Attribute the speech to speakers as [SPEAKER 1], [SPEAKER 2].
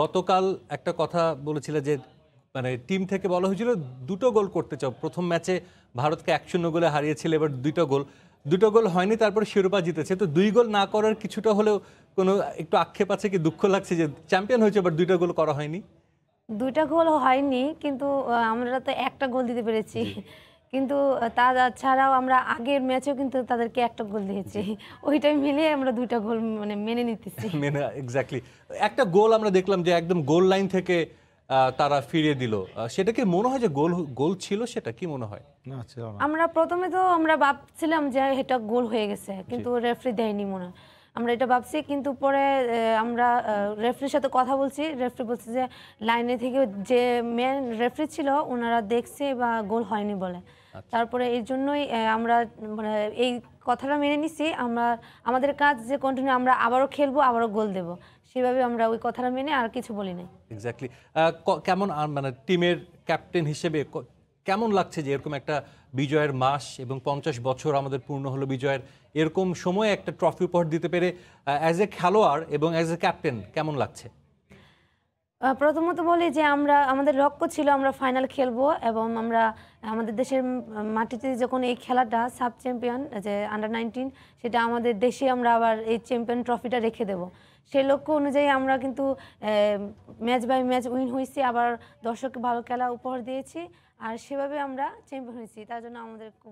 [SPEAKER 1] গতকাল একটা কথা বলেছিল যে মানে টিম থেকে বলা হয়েছিল দুটো গোল করতে চাও প্রথম ম্যাচে ভারতকে এক শূন্য গোলে হারিয়েছিল এবার দুটো গোল দুটো গোল হয়নি তারপর শিরোপা জিতেছে তো দুই গোল না করার কিছুটা হলেও কোনো একটু আক্ষেপ আছে কি দুঃখ লাগছে যে চ্যাম্পিয়ন হয়েছে এবার দুইটা গোল করা হয়নি
[SPEAKER 2] দুইটা গোল হয়নি কিন্তু আমরা তো একটা গোল দিতে পেরেছি কিন্তু তা ছাড়াও আমরা আগের ম্যাচেও কিন্তু তাদেরকে একটা গোল দিয়েছি ওইটাই মিলিয়ে আমরা দুইটা গোল মানে মেনে নিতেছি
[SPEAKER 1] মেনে এক্স্যাক্টলি একটা গোল আমরা দেখলাম যে একদম গোল লাইন থেকে তারা ফিরিয়ে দিল সেটা কি মনে হয় যে গোল গোল ছিল সেটা কি মনে হয়
[SPEAKER 2] আমরা প্রথমে তো আমরা ভাবছিলাম যে এটা গোল হয়ে গেছে কিন্তু রেফারি দেয়নি মনে হয় আমরা এটা ভাবছি কিন্তু পরে আমরা রেফরির সাথে কথা বলছি রেফরি বলছে যে লাইনে থেকে যে মেন রেফরি ছিল ওনারা দেখছে বা গোল হয়নি বলে আচ্ছা। তারপরে এই জন্যই আমরা মানে এই কথাটা মেনে নিছি আমরা আমাদের কাজ যে কন্টিনিউ আমরা আবারও খেলবো আবারও গোল দেব সেভাবে আমরা ওই কথাটা মেনে আর কিছু বলি নাই
[SPEAKER 1] এক্স্যাক্টলি কেমন মানে টিমের ক্যাপ্টেন হিসেবে কেমন লাগছে যে এরকম একটা বিজয়ের মাস এবং পঞ্চাশ বছর আমাদের পূর্ণ হলো বিজয়ের এরকম সময়ে একটা ট্রফি উপহার দিতে পেরে অ্যাজ এ খেলোয়াড় এবং অ্যাজ এ ক্যাপ্টেন কেমন লাগছে
[SPEAKER 2] প্রথমত বলি যে আমরা আমাদের লক্ষ্য ছিল আমরা ফাইনাল খেলবো এবং আমরা আমাদের দেশের মাটিতে যখন এই খেলাটা সাব চ্যাম্পিয়ন যে আন্ডার নাইনটিন সেটা আমাদের দেশে আমরা আবার এই চ্যাম্পিয়ন ট্রফিটা রেখে দেবো সেই লক্ষ্য অনুযায়ী আমরা কিন্তু ম্যাচ বাই ম্যাচ উইন হয়েছি আবার দর্শককে ভালো খেলা উপহার দিয়েছি আর সেভাবে আমরা চ্যাম্পিয়ন হয়েছি তার জন্য আমাদের